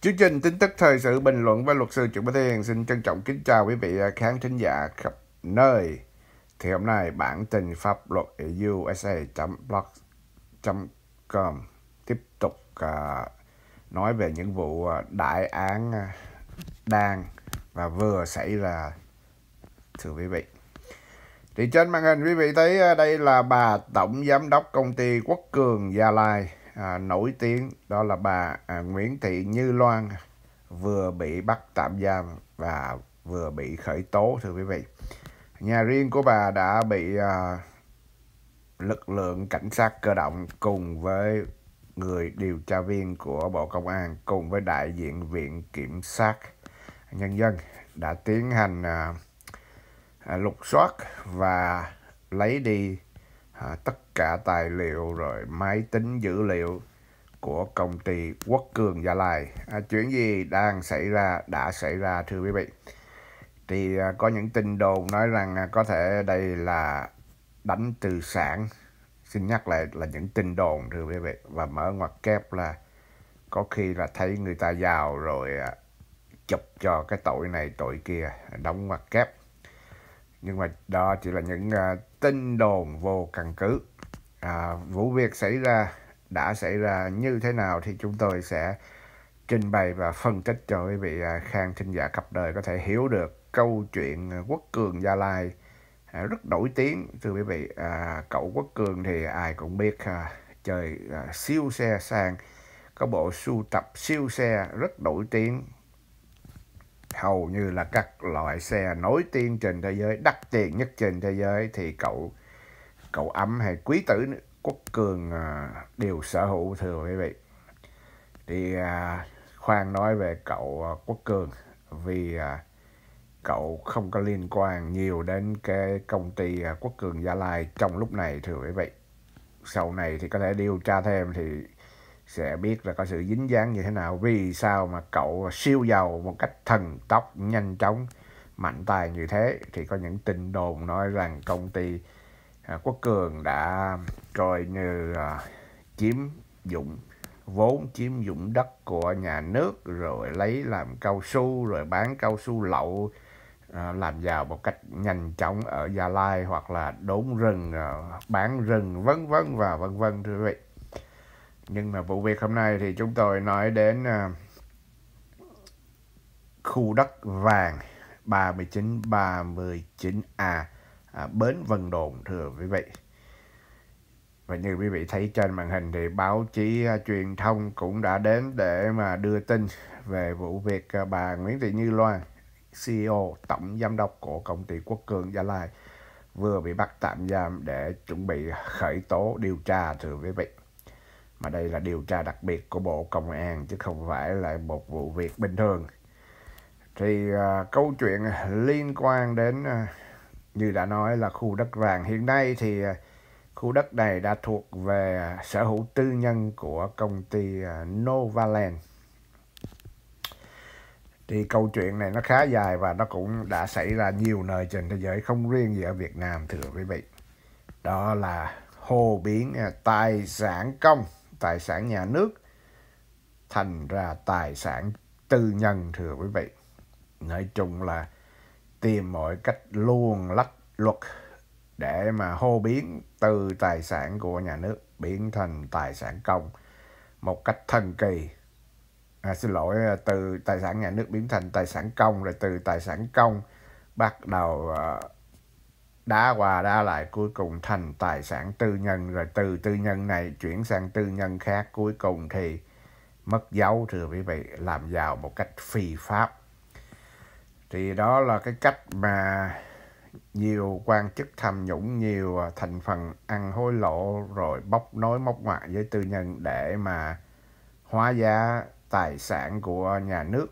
Chương trình tin tức thời sự bình luận và luật sư Trịnh Bá Thiên xin trân trọng kính chào quý vị à, khán thính giả khắp nơi. Thì hôm nay bản tin pháp luật USA.blog.com tiếp tục uh, nói về những vụ à, đại án đang và vừa xảy ra thưa quý vị. Thì trên màn hình quý vị thấy đây là bà Tổng Giám đốc Công ty Quốc Cường Gia Lai à, nổi tiếng đó là bà à, Nguyễn Thị Như Loan vừa bị bắt tạm giam và vừa bị khởi tố thưa quý vị. Nhà riêng của bà đã bị à, lực lượng cảnh sát cơ động cùng với người điều tra viên của Bộ Công an cùng với đại diện Viện Kiểm sát Nhân dân đã tiến hành à, à, lục soát và lấy đi à, tất cả tài liệu rồi máy tính dữ liệu của công ty Quốc Cường Gia Lai. À, chuyện gì đang xảy ra đã xảy ra thưa quý vị. Thì à, có những tin đồn nói rằng à, có thể đây là đánh từ sản. Xin nhắc lại là những tin đồn thưa quý vị và mở ngoặc kép là có khi là thấy người ta giàu rồi à, chụp cho cái tội này tội kia đóng ngoặc kép nhưng mà đó chỉ là những uh, tin đồn vô căn cứ à, vụ việc xảy ra đã xảy ra như thế nào thì chúng tôi sẽ trình bày và phân tích cho quý vị uh, à, khang thính giả cặp đời có thể hiểu được câu chuyện quốc cường gia lai à, rất nổi tiếng thưa quý vị à, cậu quốc cường thì ai cũng biết à, chơi à, siêu xe sang có bộ sưu tập siêu xe rất nổi tiếng hầu như là các loại xe nổi tiếng trên thế giới đắt tiền nhất trên thế giới thì cậu cậu ấm hay quý tử quốc cường à, đều sở hữu thưa quý vị thì à, khoan nói về cậu à, quốc cường vì cậu không có liên quan nhiều đến cái công ty quốc cường gia lai trong lúc này thưa quý vị sau này thì có thể điều tra thêm thì sẽ biết là có sự dính dáng như thế nào vì sao mà cậu siêu giàu một cách thần tốc nhanh chóng mạnh tài như thế thì có những tin đồn nói rằng công ty à, Quốc Cường đã coi như à, chiếm dụng vốn chiếm dụng đất của nhà nước rồi lấy làm cao su rồi bán cao su lậu à, làm giàu một cách nhanh chóng ở Gia Lai hoặc là đốn rừng bán rừng vân vân và vân vân thưa quý vị nhưng mà vụ việc hôm nay thì chúng tôi nói đến uh, khu đất vàng 39 39A à, bến Vân Đồn thưa quý vị. Và như quý vị thấy trên màn hình thì báo chí uh, truyền thông cũng đã đến để mà đưa tin về vụ việc uh, bà Nguyễn Thị Như Loan, CEO, tổng giám đốc của công ty Quốc Cường Gia Lai vừa bị bắt tạm giam để chuẩn bị khởi tố điều tra thưa quý vị mà đây là điều tra đặc biệt của Bộ Công an chứ không phải là một vụ việc bình thường. Thì à, câu chuyện liên quan đến à, như đã nói là khu đất vàng hiện nay thì à, khu đất này đã thuộc về sở hữu tư nhân của công ty à, Novaland. Thì câu chuyện này nó khá dài và nó cũng đã xảy ra nhiều nơi trên thế giới không riêng gì ở Việt Nam thưa quý vị. Đó là hồ biến à, tài sản công tài sản nhà nước thành ra tài sản tư nhân thưa quý vị nói chung là tìm mọi cách luôn lách luật để mà hô biến từ tài sản của nhà nước biến thành tài sản công một cách thần kỳ à, xin lỗi à, từ tài sản nhà nước biến thành tài sản công rồi từ tài sản công bắt đầu uh, đá qua đá lại cuối cùng thành tài sản tư nhân rồi từ tư nhân này chuyển sang tư nhân khác cuối cùng thì mất dấu thưa quý vị làm giàu một cách phi pháp thì đó là cái cách mà nhiều quan chức tham nhũng nhiều à, thành phần ăn hối lộ rồi bóc nối móc ngoại với tư nhân để mà hóa giá tài sản của nhà nước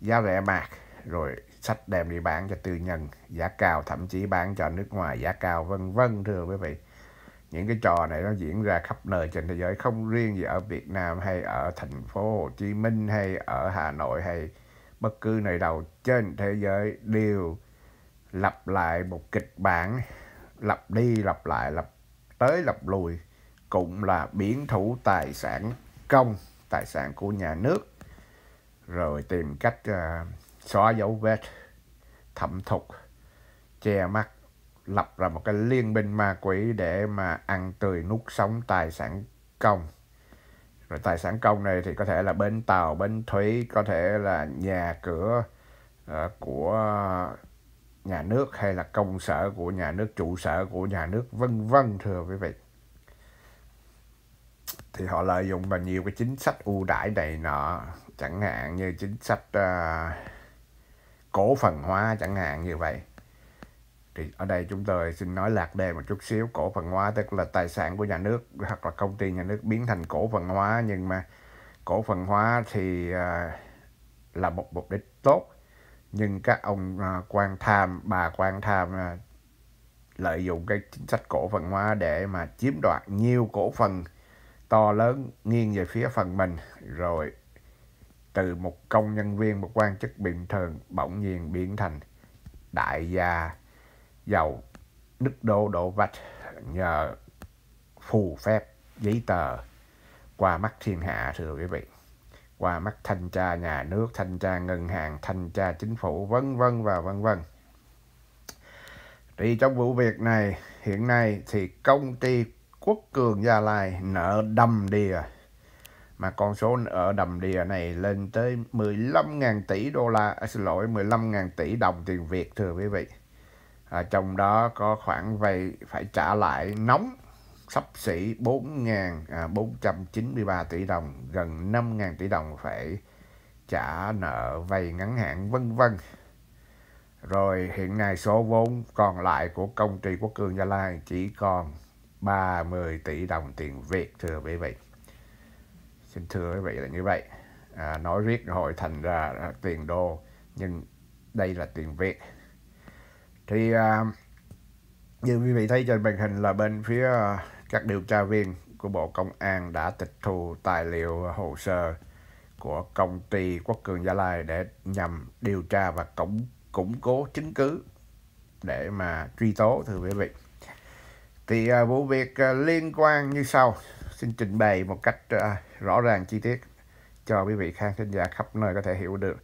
giá rẻ mạt rồi sách đem đi bán cho tư nhân giá cao thậm chí bán cho nước ngoài giá cao vân vân thưa quý vị những cái trò này nó diễn ra khắp nơi trên thế giới không riêng gì ở Việt Nam hay ở thành phố Hồ Chí Minh hay ở Hà Nội hay bất cứ nơi đâu trên thế giới đều lặp lại một kịch bản lặp đi lặp lại lặp tới lặp lùi cũng là biến thủ tài sản công tài sản của nhà nước rồi tìm cách uh, xóa dấu vết thẩm thục che mắt lập ra một cái liên minh ma quỷ để mà ăn tươi nuốt sống tài sản công rồi tài sản công này thì có thể là bến tàu bến thủy có thể là nhà cửa uh, của nhà nước hay là công sở của nhà nước trụ sở của nhà nước vân vân thưa quý vị thì họ lợi dụng vào nhiều cái chính sách ưu đãi này nọ chẳng hạn như chính sách uh, cổ phần hóa chẳng hạn như vậy thì ở đây chúng tôi xin nói lạc đề một chút xíu cổ phần hóa tức là tài sản của nhà nước hoặc là công ty nhà nước biến thành cổ phần hóa nhưng mà cổ phần hóa thì à, là một mục đích tốt nhưng các ông à, quan tham bà quan tham à, lợi dụng cái chính sách cổ phần hóa để mà chiếm đoạt nhiều cổ phần to lớn nghiêng về phía phần mình rồi từ một công nhân viên một quan chức bình thường bỗng nhiên biến thành đại gia giàu nứt đô đổ vách nhờ phù phép giấy tờ qua mắt thiên hạ thưa quý vị qua mắt thanh tra nhà nước thanh tra ngân hàng thanh tra chính phủ vân vân và vân vân thì trong vụ việc này hiện nay thì công ty quốc cường gia lai nợ đầm đìa mà con số ở đầm đìa này lên tới 15.000 tỷ đô la à, xin lỗi 15.000 tỷ đồng tiền Việt thưa quý vị à, trong đó có khoản vay phải trả lại nóng sắp xỉ 4.493 à, tỷ đồng gần 5.000 tỷ đồng phải trả nợ vay ngắn hạn vân vân rồi hiện nay số vốn còn lại của công ty quốc cường gia lai chỉ còn 30 tỷ đồng tiền Việt thưa quý vị xin thưa quý vị là như vậy à, nói riết hội thành ra là tiền đô nhưng đây là tiền việt thì à, như quý vị thấy trên màn hình là bên phía à, các điều tra viên của Bộ Công an đã tịch thu tài liệu hồ sơ của công ty Quốc Cường Gia Lai để nhằm điều tra và củng củng cố chứng cứ để mà truy tố thưa quý vị. Thì uh, vụ việc uh, liên quan như sau xin trình bày một cách ờ, rõ ràng chi tiết cho quý vị khán thính giả khắp nơi có thể hiểu được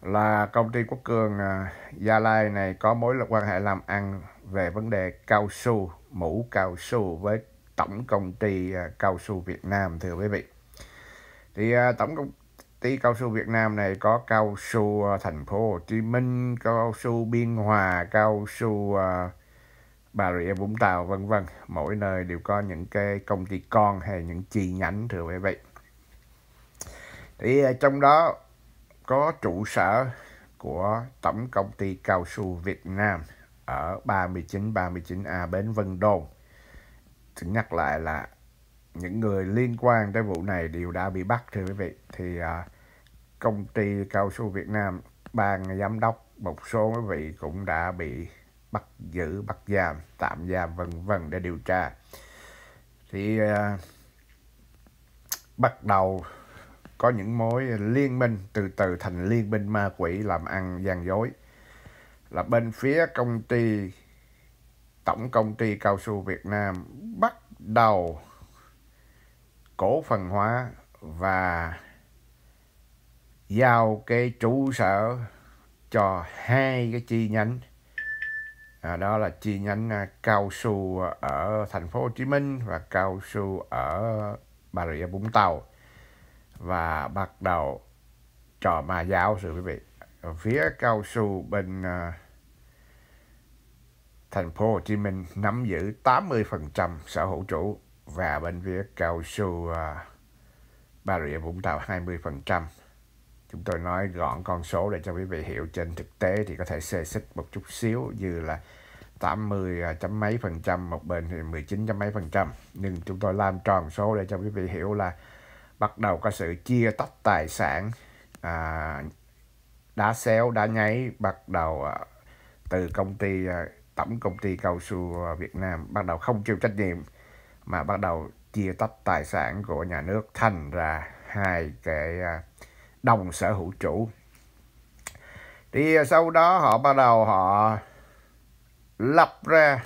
là công ty Quốc Cường ờ, Gia Lai này có mối là quan hệ làm ăn về vấn đề cao su, mũ cao su với tổng công ty ờ, cao su Việt Nam thưa quý vị. Thì tổng công ty cao su Việt Nam này có cao su thành phố Hồ Chí Minh, cao su Biên Hòa, cao su uh, Bà Rịa Vũng Tàu vân vân mỗi nơi đều có những cái công ty con hay những chi nhánh thưa quý vị thì à, trong đó có trụ sở của tổng công ty cao su Việt Nam ở 39 39A Bến Vân Đồn xin nhắc lại là những người liên quan tới vụ này đều đã bị bắt thưa quý vị thì à, công ty cao su Việt Nam ban giám đốc một số quý vị cũng đã bị bắt giữ bắt giam tạm giam vân vân để điều tra thì uh, bắt đầu có những mối liên minh từ từ thành liên minh ma quỷ làm ăn gian dối là bên phía công ty tổng công ty cao su Việt Nam bắt đầu cổ phần hóa và giao cái trụ sở cho hai cái chi nhánh à, đó là chi nhánh à, cao su ở thành phố Hồ Chí Minh và cao su ở Bà Rịa Vũng Tàu và bắt đầu trò ma giáo sự quý vị phía cao su bên à, thành phố Hồ Chí Minh nắm giữ 80% sở hữu chủ và bên phía cao su à, Bà Rịa Vũng Tàu 20% chúng tôi nói gọn con số để cho quý vị hiểu trên thực tế thì có thể xê xích một chút xíu như là 80 à, chấm mấy phần trăm một bên thì 19 chấm mấy phần trăm nhưng chúng tôi làm tròn số để cho quý vị hiểu là bắt đầu có sự chia tách tài sản à, đá xéo đá nháy bắt đầu à, từ công ty à, tổng công ty cao su Việt Nam bắt đầu không chịu trách nhiệm mà bắt đầu chia tách tài sản của nhà nước thành ra hai cái à, đồng sở hữu chủ thì à, sau đó họ bắt đầu họ lập ra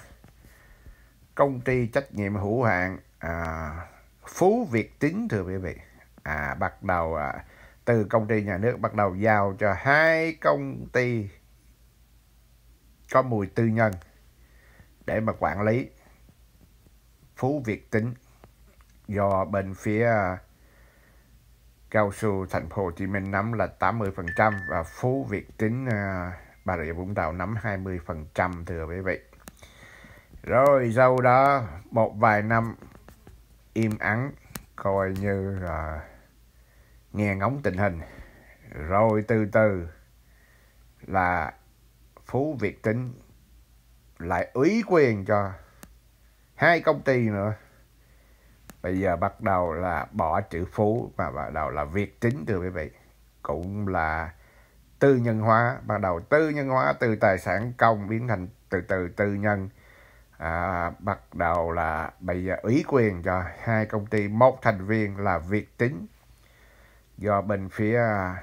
công ty trách nhiệm hữu hạn à, Phú Việt Tính thưa quý vị à, bắt đầu à, từ công ty nhà nước bắt đầu giao cho hai công ty có mùi tư nhân để mà quản lý Phú Việt Tính do bên phía à, cao su thành phố Hồ Chí Minh nắm là 80% và Phú Việt Tính à, Bà Rịa Vũng Tàu nắm 20% thưa quý vị. Rồi sau đó một vài năm im ắng coi như là nghe ngóng tình hình. Rồi từ từ là Phú Việt Tính lại ủy quyền cho hai công ty nữa bây giờ bắt đầu là bỏ chữ phú và bắt đầu là việc chính thưa quý vị cũng là tư nhân hóa bắt đầu tư nhân hóa từ tài sản công biến thành từ từ tư nhân à, bắt đầu là bây giờ ủy quyền cho hai công ty một thành viên là việt tính do bên phía à,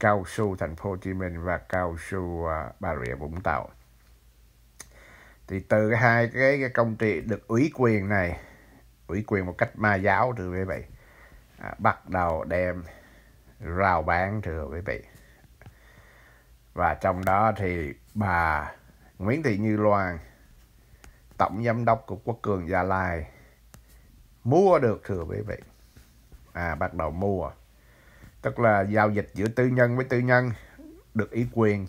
cao su thành phố hồ chí minh và cao su à, bà rịa vũng tàu thì từ hai cái, cái công ty được ủy quyền này ủy quyền một cách ma giáo thưa quý vị à, bắt đầu đem rào bán thưa quý vị và trong đó thì bà Nguyễn Thị Như Loan tổng giám đốc của Quốc Cường Gia Lai mua được thưa quý vị à bắt đầu mua tức là giao dịch giữa tư nhân với tư nhân được ý quyền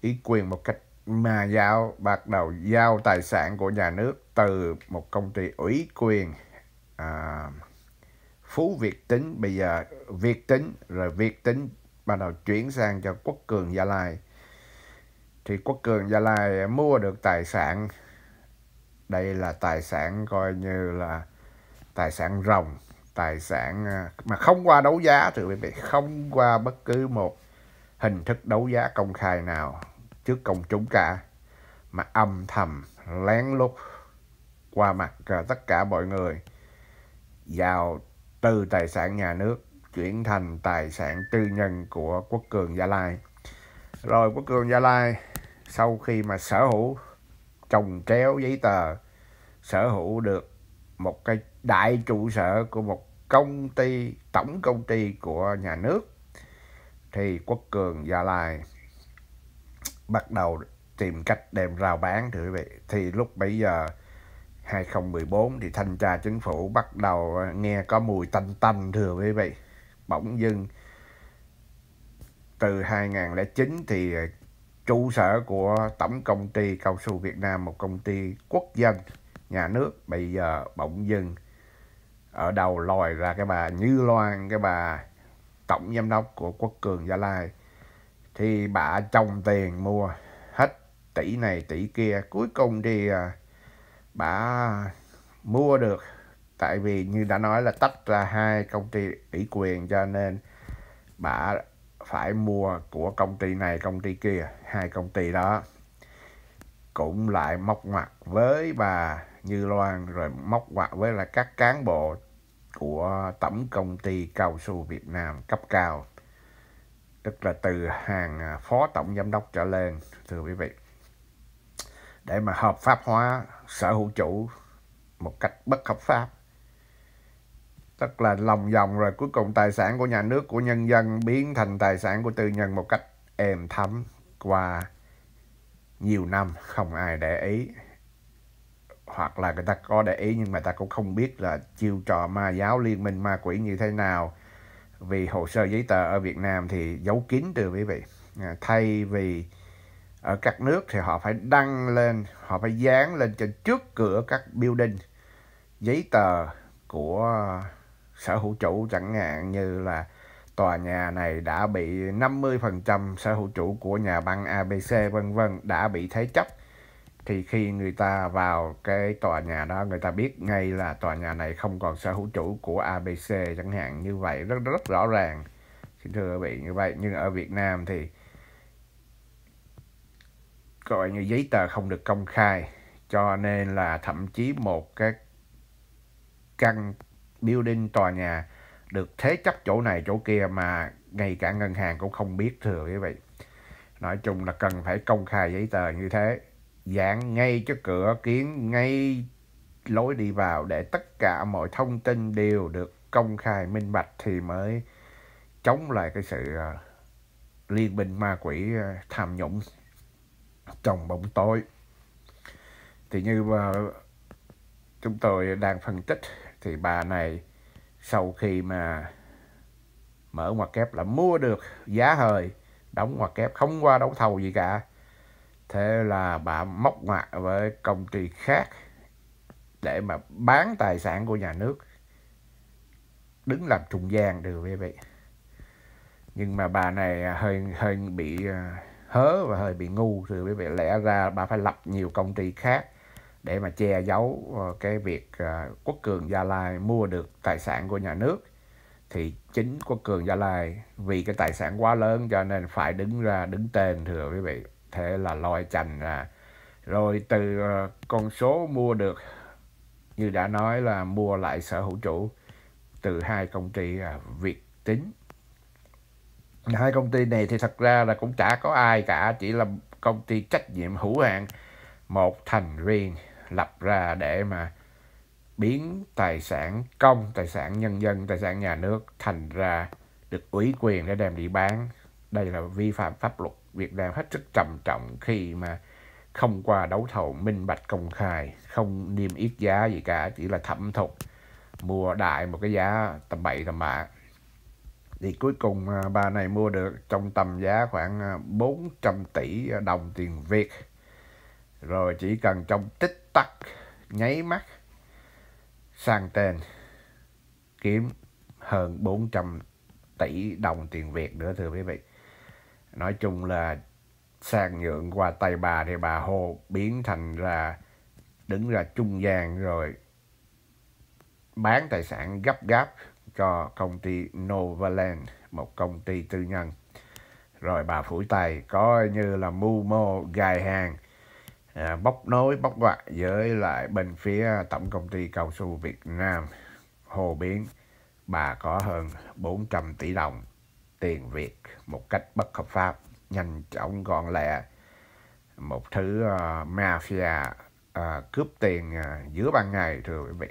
ý quyền một cách mà giao bắt đầu giao tài sản của nhà nước từ một công ty ủy quyền à, phú việt tính bây giờ việt tính rồi việt tính bắt đầu chuyển sang cho quốc cường gia lai thì quốc cường gia lai mua được tài sản đây là tài sản coi như là tài sản rồng tài sản à, mà không qua đấu giá thưa quý vị không qua bất cứ một hình thức đấu giá công khai nào trước công chúng cả mà âm thầm lén lút qua mặt tất cả mọi người vào từ tài sản nhà nước chuyển thành tài sản tư nhân của quốc cường gia lai rồi quốc cường gia lai sau khi mà sở hữu trồng tréo giấy tờ sở hữu được một cái đại trụ sở của một công ty tổng công ty của nhà nước thì quốc cường gia lai bắt đầu tìm cách đem rao bán thưa quý vị thì lúc bây giờ 2014 thì thanh tra chính phủ bắt đầu ờ, nghe có mùi tanh tanh thưa quý vị bỗng dưng từ 2009 thì ờ, trụ sở của tổng công ty cao su Việt Nam một công ty quốc dân nhà nước bây giờ bỗng dưng ở đầu lòi ra cái bà Như Loan cái bà tổng giám đốc của Quốc Cường Gia Lai thì bà chồng tiền mua hết tỷ này tỷ kia cuối cùng thì à, bà mua được tại vì như đã nói là tách ra hai công ty ủy quyền cho nên bà phải mua của công ty này công ty kia hai công ty đó cũng lại móc mặt với bà Như Loan rồi móc mặt với là các cán bộ của tổng công ty cao su Việt Nam cấp cao tức là từ hàng à, phó tổng giám đốc trở lên thưa quý vị để mà hợp pháp hóa sở hữu chủ một cách bất hợp pháp tức là lòng vòng rồi cuối cùng tài sản của nhà nước của nhân dân biến thành tài sản của tư nhân một cách êm thấm qua nhiều năm không ai để ý hoặc là người ta có để ý nhưng mà ta cũng không biết là chiêu trò ma giáo liên minh ma quỷ như thế nào vì hồ sơ giấy tờ ở Việt Nam thì giấu kín từ quý vị à, thay vì ở các nước thì họ phải đăng lên họ phải dán lên trên trước cửa các building giấy tờ của sở hữu chủ chẳng hạn như là tòa nhà này đã bị 50% sở hữu chủ của nhà băng ABC vân vân đã bị thế chấp thì khi người ta vào cái tòa nhà đó người ta biết ngay là tòa nhà này không còn sở hữu chủ của ABC chẳng hạn như vậy rất rất rõ ràng xin thưa quý vị như vậy nhưng ở Việt Nam thì gọi như giấy tờ không được công khai cho nên là thậm chí một cái căn building tòa nhà được thế chấp chỗ này chỗ kia mà ngay cả ngân hàng cũng không biết thưa quý vị nói chung là cần phải công khai giấy tờ như thế dạng ngay cho cửa kiến ngay lối đi vào để tất cả mọi thông tin đều được công khai minh bạch thì mới chống lại cái sự ờ, liên minh ma quỷ ờ, tham nhũng trong bóng tối thì như ờ, chúng tôi đang phân tích thì bà này sau khi mà mở ngoặc kép là mua được giá hời đóng ngoặc kép không qua đấu thầu gì cả thế là bà móc ngoặt với công ty khác để mà bán tài sản của nhà nước đứng làm trung gian được quý vị nhưng mà bà này à, hơi hơi bị à, hớ và hơi bị ngu thưa quý vị lẽ ra bà phải lập nhiều công ty khác để mà che giấu à, cái việc quốc cường gia lai mua được tài sản của nhà nước thì chính quốc cường gia lai vì cái tài sản quá lớn cho nên phải đứng ra đứng tên thưa quý vị thể là loại trành ra à. rồi từ ờ, con số mua được như đã nói là mua lại sở hữu chủ từ hai công ty à, Việt tính hai công ty này thì thật ra là cũng chả có ai cả chỉ là công ty trách nhiệm hữu hạn một thành viên lập ra để mà biến tài sản công tài sản nhân dân tài sản nhà nước thành ra được ủy quyền để đem đi bán đây là vi phạm pháp luật Việt Nam hết sức trầm trọng khi mà không qua đấu thầu minh bạch công khai, không niêm yết giá gì cả, chỉ là thẩm thuật mua đại một cái giá tầm bậy tầm bạ. Thì cuối cùng à, bà này mua được trong tầm giá khoảng 400 à, tỷ đồng tiền Việt. Rồi chỉ cần trong tích tắc, nháy mắt, sang tên, kiếm hơn 400 tỷ đồng tiền Việt nữa thưa quý vị nói chung là sang nhượng qua tay bà thì bà Hồ biến thành là đứng ra trung gian rồi bán tài sản gấp gáp cho công ty Novaland, một công ty tư nhân. Rồi bà phủi tay coi như là mưu mô gài hàng, à, bóc nối bóc quạt với lại bên phía tổng công ty cao su Việt Nam. Hồ Biến, bà có hơn 400 tỷ đồng tiền Việt một cách bất hợp pháp, nhanh chóng gọn lẹ, một thứ uh, mafia uh, cướp tiền uh, giữa ban ngày thưa quý vị.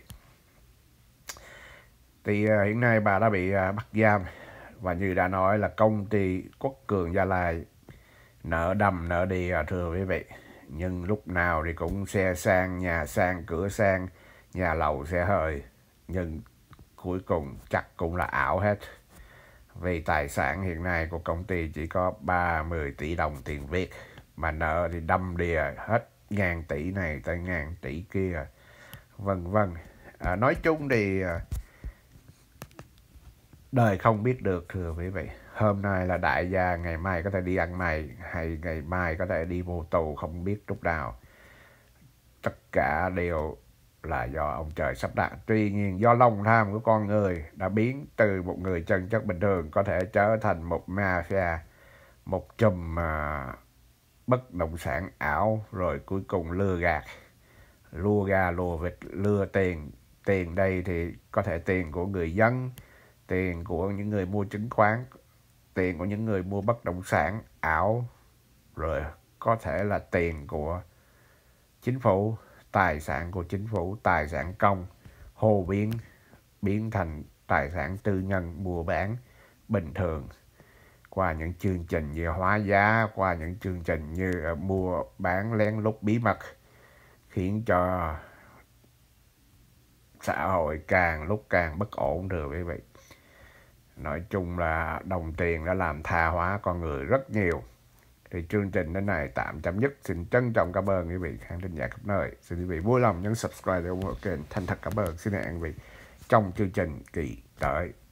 Thì uh, hiện nay bà đã bị uh, bắt giam và như đã nói là công ty Quốc Cường Gia Lai nợ đầm nợ đi uh, thưa quý vị. Nhưng lúc nào thì cũng xe sang, nhà sang, cửa sang, nhà lầu xe hơi. Nhưng cuối cùng chắc cũng là ảo hết vì tài sản hiện nay của công ty chỉ có 30 tỷ đồng tiền Việt mà nợ thì đâm đìa hết ngàn tỷ này tới ngàn tỷ kia vân vân à, nói chung thì à, đời không biết được thưa quý vị hôm nay là đại gia ngày mai có thể đi ăn mày hay ngày mai có thể đi vô tù không biết lúc nào tất cả đều là do ông trời sắp đặt. Tuy nhiên do lòng tham của con người đã biến từ một người chân chất bình thường có thể trở thành một mafia, một chùm mà bất động sản ảo rồi cuối cùng lừa gạt, lua gà lùa vịt, lừa tiền. Tiền đây thì có thể tiền của người dân, tiền của những người mua chứng khoán, tiền của những người mua bất động sản ảo rồi có thể là tiền của chính phủ tài sản của chính phủ, tài sản công, hồ biến biến thành tài sản tư nhân mua bán bình thường qua những chương trình như hóa giá, qua những chương trình như ờ, mua bán lén lút bí mật khiến cho xã hội càng lúc càng bất ổn rồi quý vị. Nói chung là đồng tiền đã làm tha hóa con người rất nhiều thì chương trình đến này tạm chấm dứt xin trân trọng cảm ơn quý vị khán thính giả khắp nơi xin quý vị vui lòng nhấn subscribe để ủng hộ kênh thành thật cảm ơn xin hẹn quý vị trong chương trình kỳ tới